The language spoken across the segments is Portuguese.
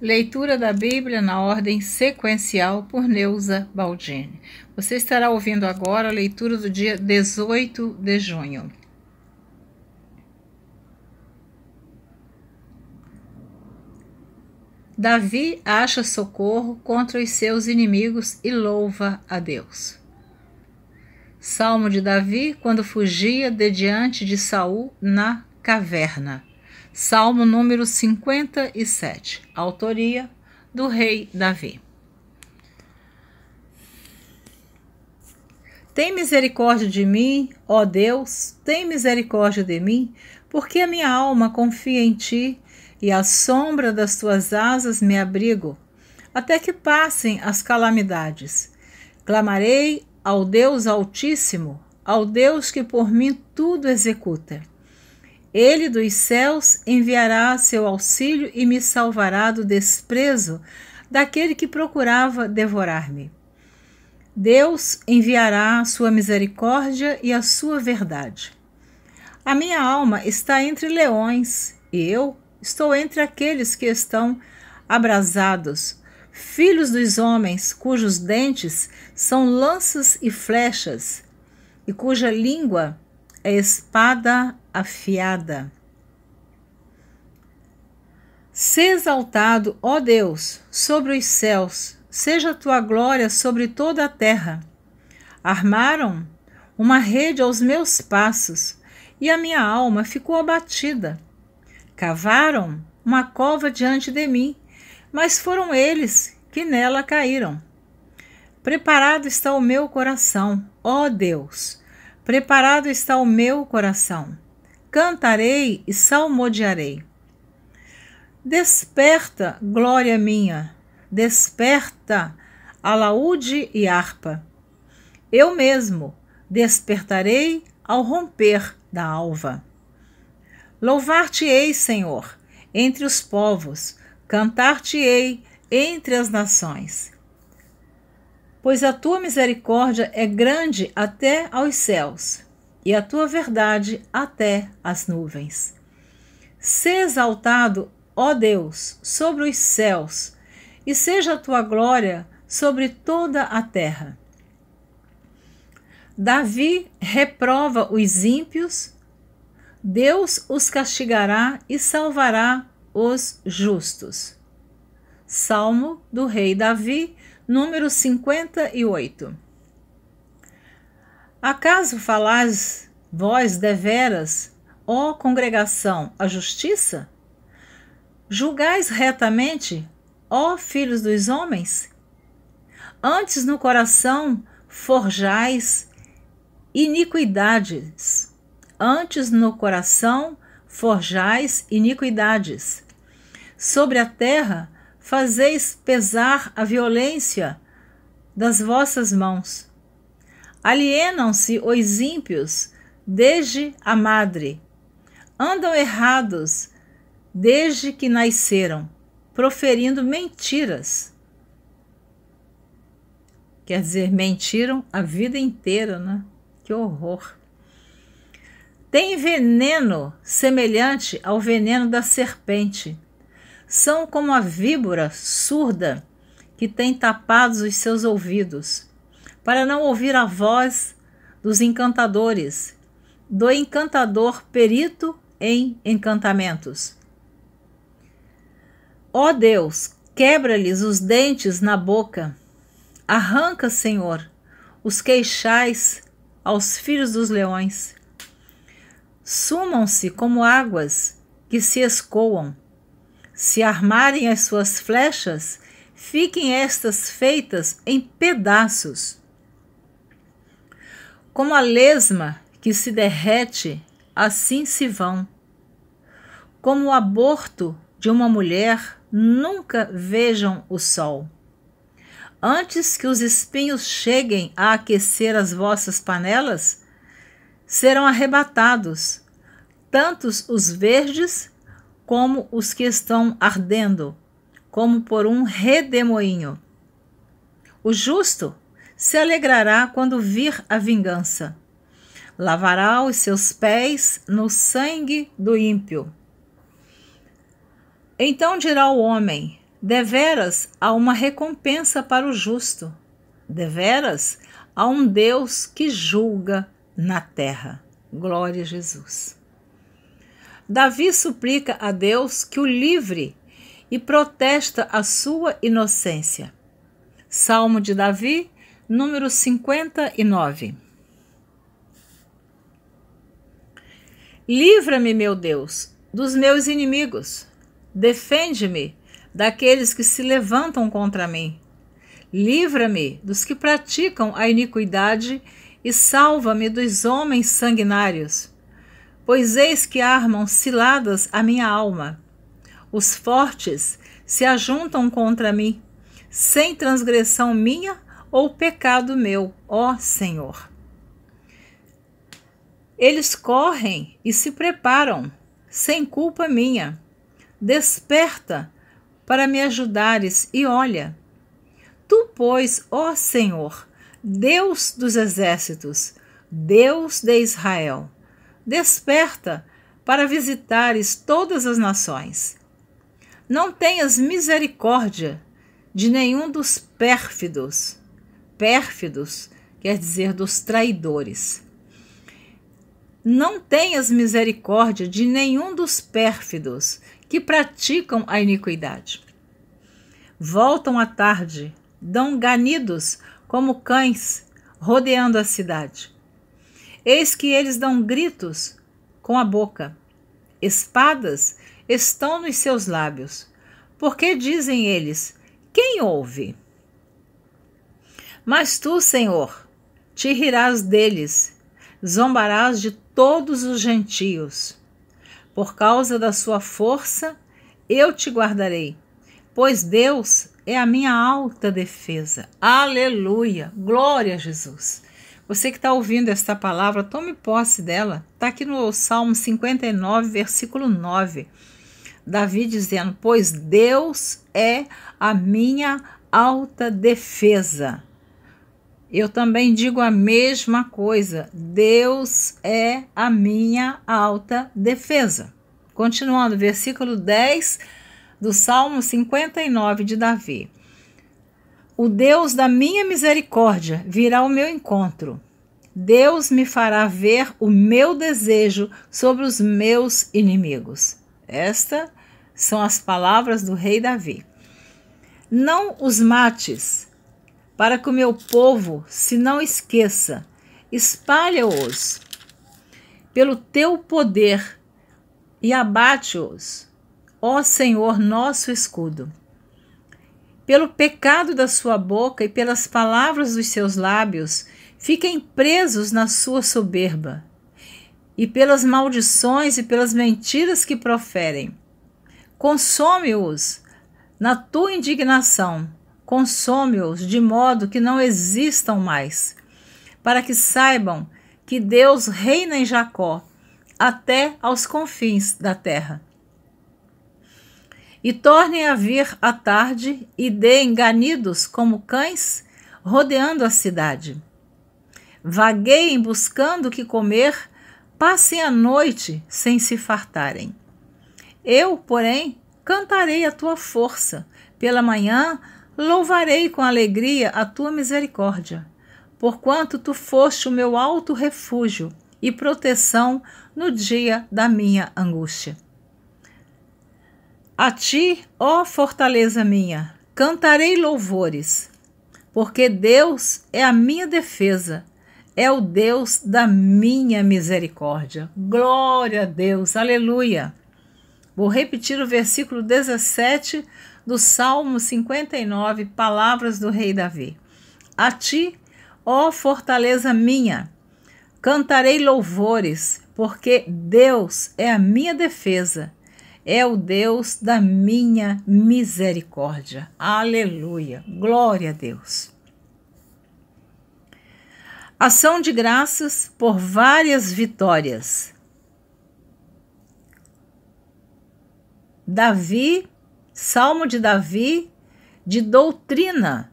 Leitura da Bíblia na ordem sequencial por Neuza Baldini. Você estará ouvindo agora a leitura do dia 18 de junho. Davi acha socorro contra os seus inimigos e louva a Deus. Salmo de Davi quando fugia de diante de Saul na caverna. Salmo número 57, autoria do rei Davi. Tem misericórdia de mim, ó Deus, tem misericórdia de mim, porque a minha alma confia em ti e à sombra das tuas asas me abrigo, até que passem as calamidades. Clamarei ao Deus Altíssimo, ao Deus que por mim tudo executa. Ele dos céus enviará seu auxílio e me salvará do desprezo daquele que procurava devorar-me. Deus enviará sua misericórdia e a sua verdade. A minha alma está entre leões e eu estou entre aqueles que estão abrasados, filhos dos homens cujos dentes são lanças e flechas e cuja língua é espada afiada. Se exaltado, ó Deus, sobre os céus, seja tua glória sobre toda a terra. Armaram uma rede aos meus passos, e a minha alma ficou abatida. Cavaram uma cova diante de mim, mas foram eles que nela caíram. Preparado está o meu coração, ó Deus, Preparado está o meu coração. Cantarei e salmodiarei. Desperta, glória minha, desperta, alaúde e harpa. Eu mesmo despertarei ao romper da alva. Louvar-te-ei, Senhor, entre os povos, cantar-te-ei entre as nações pois a tua misericórdia é grande até aos céus, e a tua verdade até às nuvens. Se exaltado, ó Deus, sobre os céus, e seja a tua glória sobre toda a terra. Davi reprova os ímpios, Deus os castigará e salvará os justos. Salmo do rei Davi, número 58. Acaso falais vós deveras, ó congregação, a justiça? Julgais retamente, ó filhos dos homens? Antes no coração forjais iniquidades. Antes no coração forjais iniquidades. Sobre a terra fazeis pesar a violência das vossas mãos. Alienam-se os ímpios desde a madre. Andam errados desde que nasceram, proferindo mentiras. Quer dizer, mentiram a vida inteira, né? Que horror! Tem veneno semelhante ao veneno da serpente são como a víbora surda que tem tapados os seus ouvidos, para não ouvir a voz dos encantadores, do encantador perito em encantamentos. Ó Deus, quebra-lhes os dentes na boca. Arranca, Senhor, os queixais aos filhos dos leões. Sumam-se como águas que se escoam se armarem as suas flechas, fiquem estas feitas em pedaços. Como a lesma que se derrete, assim se vão. Como o aborto de uma mulher, nunca vejam o sol. Antes que os espinhos cheguem a aquecer as vossas panelas, serão arrebatados, tantos os verdes como os que estão ardendo, como por um redemoinho. O justo se alegrará quando vir a vingança. Lavará os seus pés no sangue do ímpio. Então dirá o homem: deveras há uma recompensa para o justo, deveras há um Deus que julga na terra. Glória a Jesus. Davi suplica a Deus que o livre e protesta a sua inocência. Salmo de Davi, número 59. Livra-me, meu Deus, dos meus inimigos. Defende-me daqueles que se levantam contra mim. Livra-me dos que praticam a iniquidade e salva-me dos homens sanguinários. Pois eis que armam ciladas a minha alma. Os fortes se ajuntam contra mim, sem transgressão minha ou pecado meu, ó Senhor. Eles correm e se preparam, sem culpa minha. Desperta para me ajudares e olha. Tu, pois, ó Senhor, Deus dos exércitos, Deus de Israel, Desperta para visitares todas as nações. Não tenhas misericórdia de nenhum dos pérfidos. Pérfidos quer dizer dos traidores. Não tenhas misericórdia de nenhum dos pérfidos que praticam a iniquidade. Voltam à tarde, dão ganidos como cães, rodeando a cidade Eis que eles dão gritos com a boca, espadas estão nos seus lábios. Porque dizem eles: Quem ouve? Mas tu, Senhor, te rirás deles, zombarás de todos os gentios. Por causa da sua força, eu te guardarei, pois Deus é a minha alta defesa. Aleluia! Glória a Jesus! Você que está ouvindo esta palavra, tome posse dela. Está aqui no Salmo 59, versículo 9. Davi dizendo: Pois Deus é a minha alta defesa. Eu também digo a mesma coisa. Deus é a minha alta defesa. Continuando, versículo 10 do Salmo 59 de Davi. O Deus da minha misericórdia virá ao meu encontro. Deus me fará ver o meu desejo sobre os meus inimigos. Estas são as palavras do rei Davi. Não os mates, para que o meu povo se não esqueça. Espalha-os pelo teu poder e abate-os, ó Senhor, nosso escudo pelo pecado da sua boca e pelas palavras dos seus lábios, fiquem presos na sua soberba, e pelas maldições e pelas mentiras que proferem. Consome-os na tua indignação, consome-os de modo que não existam mais, para que saibam que Deus reina em Jacó até aos confins da terra e tornem a vir à tarde e deem ganidos como cães, rodeando a cidade. Vagueiem buscando o que comer, passem a noite sem se fartarem. Eu, porém, cantarei a tua força, pela manhã louvarei com alegria a tua misericórdia, porquanto tu foste o meu alto refúgio e proteção no dia da minha angústia. A ti, ó fortaleza minha, cantarei louvores, porque Deus é a minha defesa, é o Deus da minha misericórdia. Glória a Deus, aleluia. Vou repetir o versículo 17 do Salmo 59, palavras do rei Davi. A ti, ó fortaleza minha, cantarei louvores, porque Deus é a minha defesa é o Deus da minha misericórdia. Aleluia. Glória a Deus. Ação de graças por várias vitórias. Davi, Salmo de Davi, de doutrina,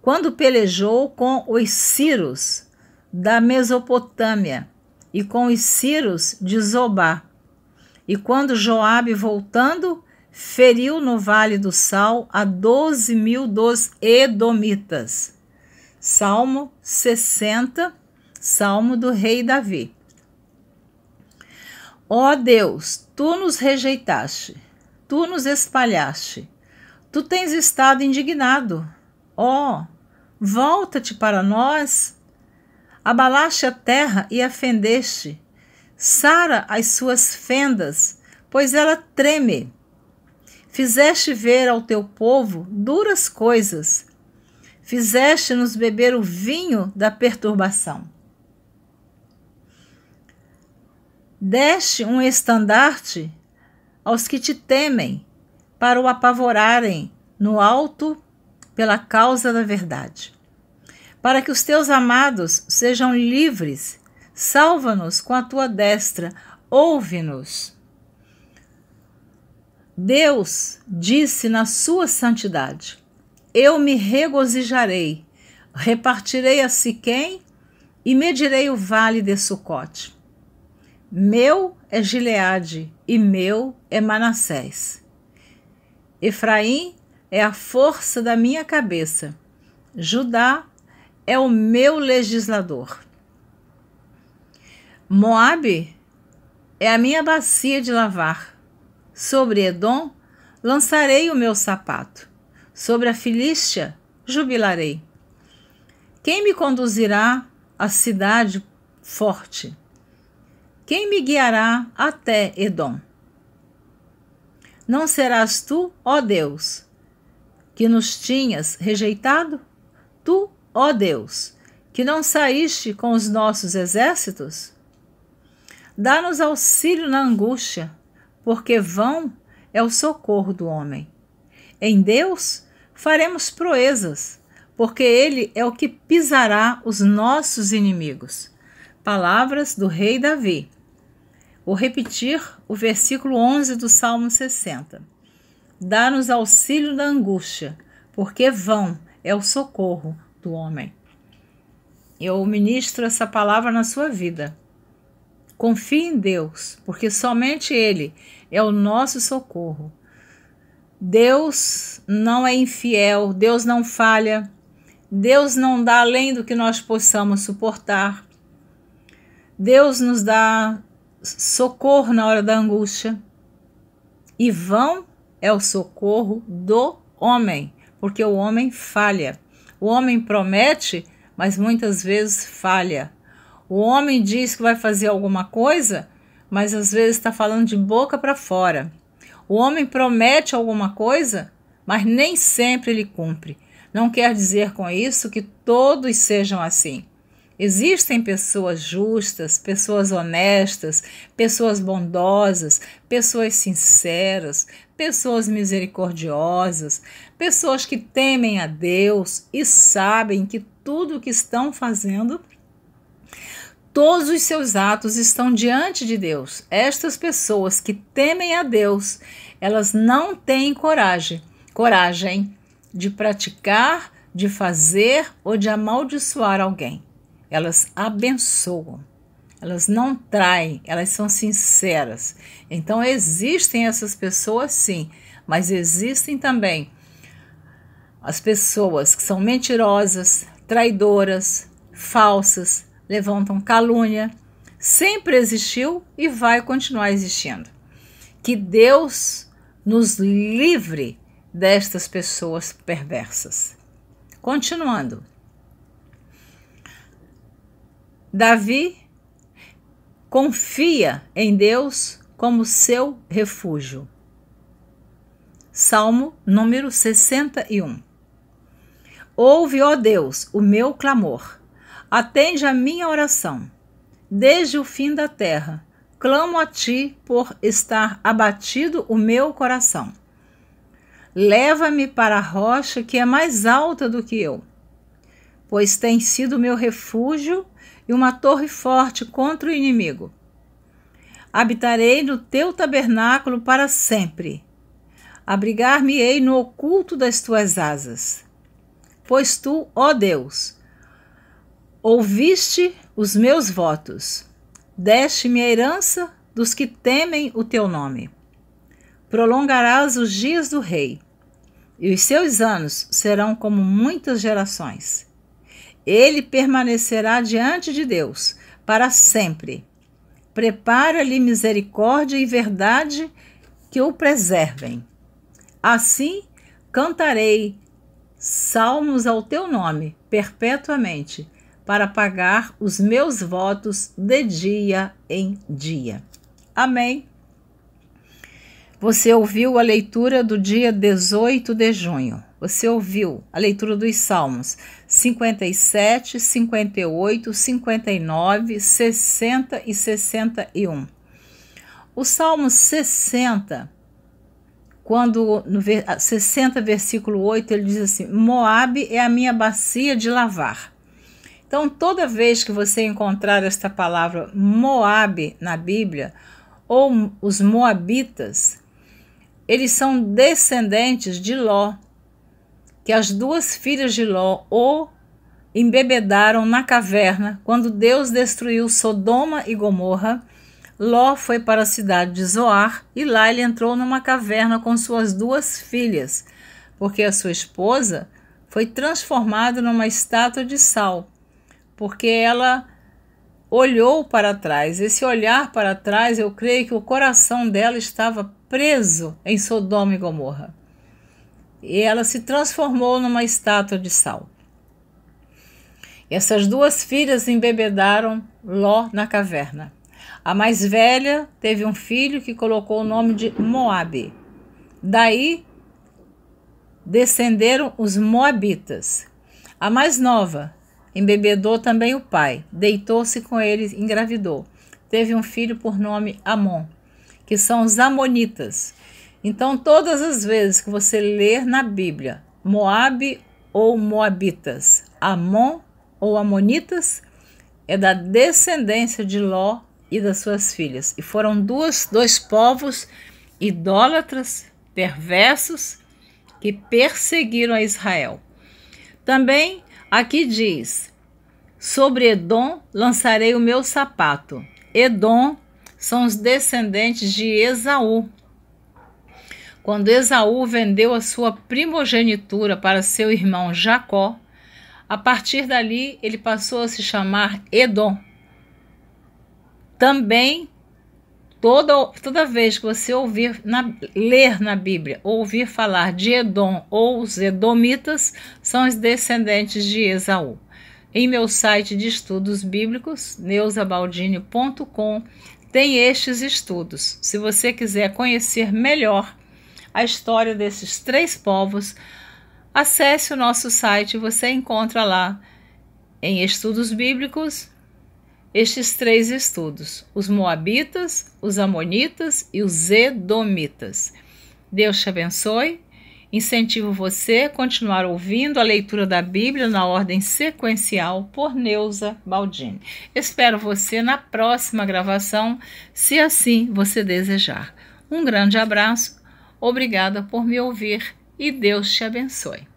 quando pelejou com os Círios da Mesopotâmia e com os Círios de Zobá. E quando Joabe voltando, feriu no Vale do Sal a doze mil dos Edomitas. Salmo 60, Salmo do Rei Davi. Ó Deus, tu nos rejeitaste, tu nos espalhaste, tu tens estado indignado. Ó, volta-te para nós. Abalaste a terra e ofendeste sara as suas fendas, pois ela treme. Fizeste ver ao teu povo duras coisas, fizeste-nos beber o vinho da perturbação. Deste um estandarte aos que te temem, para o apavorarem no alto pela causa da verdade, para que os teus amados sejam livres Salva-nos com a tua destra, ouve-nos. Deus disse na sua santidade: Eu me regozijarei, repartirei a Siquém e medirei o vale de Sucote. Meu é Gileade e meu é Manassés. Efraim é a força da minha cabeça. Judá é o meu legislador. Moabe é a minha bacia de lavar. Sobre Edom lançarei o meu sapato. Sobre a Filístia jubilarei. Quem me conduzirá à cidade forte? Quem me guiará até Edom? Não serás tu, ó Deus, que nos tinhas rejeitado? Tu, ó Deus, que não saíste com os nossos exércitos? Dá-nos auxílio na angústia, porque vão é o socorro do homem. Em Deus faremos proezas, porque Ele é o que pisará os nossos inimigos. Palavras do rei Davi. Vou repetir o versículo 11 do Salmo 60. Dá-nos auxílio na angústia, porque vão é o socorro do homem. Eu ministro essa palavra na sua vida Confie em Deus, porque somente Ele é o nosso socorro. Deus não é infiel, Deus não falha, Deus não dá além do que nós possamos suportar. Deus nos dá socorro na hora da angústia. E vão é o socorro do homem, porque o homem falha. O homem promete, mas muitas vezes falha. O homem diz que vai fazer alguma coisa, mas às vezes está falando de boca para fora. O homem promete alguma coisa, mas nem sempre ele cumpre. Não quer dizer com isso que todos sejam assim. Existem pessoas justas, pessoas honestas, pessoas bondosas, pessoas sinceras, pessoas misericordiosas, pessoas que temem a Deus e sabem que tudo o que estão fazendo todos os seus atos estão diante de Deus. Estas pessoas que temem a Deus, elas não têm coragem, coragem de praticar, de fazer ou de amaldiçoar alguém. Elas abençoam. Elas não traem, elas são sinceras. Então existem essas pessoas sim, mas existem também as pessoas que são mentirosas, traidoras, falsas, levantam calúnia, sempre existiu e vai continuar existindo. Que Deus nos livre destas pessoas perversas. Continuando. Davi confia em Deus como seu refúgio. Salmo número 61. Ouve, ó Deus, o meu clamor Atende a minha oração. Desde o fim da terra, clamo a ti por estar abatido o meu coração. Leva-me para a rocha que é mais alta do que eu, pois tem sido meu refúgio e uma torre forte contra o inimigo. Habitarei no teu tabernáculo para sempre. Abrigar-me-ei no oculto das tuas asas. Pois tu, ó Deus, Ouviste os meus votos, deste-me a herança dos que temem o teu nome. Prolongarás os dias do rei, e os seus anos serão como muitas gerações. Ele permanecerá diante de Deus para sempre. Prepara-lhe misericórdia e verdade que o preservem. Assim cantarei salmos ao teu nome perpetuamente para pagar os meus votos de dia em dia. Amém. Você ouviu a leitura do dia 18 de junho. Você ouviu a leitura dos Salmos 57, 58, 59, 60 e 61. O Salmo 60, quando no 60, versículo 8, ele diz assim: Moab é a minha bacia de lavar. Então, toda vez que você encontrar esta palavra Moabe na Bíblia, ou os Moabitas, eles são descendentes de Ló, que as duas filhas de Ló o embebedaram na caverna quando Deus destruiu Sodoma e Gomorra. Ló foi para a cidade de Zoar e lá ele entrou numa caverna com suas duas filhas, porque a sua esposa foi transformada numa estátua de sal porque ela olhou para trás. Esse olhar para trás, eu creio que o coração dela estava preso em Sodoma e Gomorra. E ela se transformou numa estátua de sal. E essas duas filhas embebedaram Ló na caverna. A mais velha teve um filho que colocou o nome de Moabe. Daí descenderam os Moabitas. A mais nova Embebedou também o pai, deitou-se com ele, engravidou. Teve um filho por nome Amon, que são os Amonitas. Então, todas as vezes que você ler na Bíblia Moabe ou Moabitas, Amon ou Amonitas, é da descendência de Ló e das suas filhas. E foram duas, dois povos idólatras, perversos, que perseguiram a Israel. Também aqui diz: Sobre Edom lançarei o meu sapato. Edom são os descendentes de Esaú. Quando Esaú vendeu a sua primogenitura para seu irmão Jacó, a partir dali ele passou a se chamar Edom. Também toda, toda vez que você ouvir na, ler na Bíblia, ouvir falar de Edom ou os Edomitas, são os descendentes de Esaú. Em meu site de estudos bíblicos, neusabaldini.com, tem estes estudos. Se você quiser conhecer melhor a história desses três povos, acesse o nosso site, você encontra lá em estudos bíblicos estes três estudos: os moabitas, os amonitas e os edomitas. Deus te abençoe Incentivo você a continuar ouvindo a leitura da Bíblia na ordem sequencial por Neuza Baldini. Espero você na próxima gravação, se assim você desejar. Um grande abraço, obrigada por me ouvir e Deus te abençoe.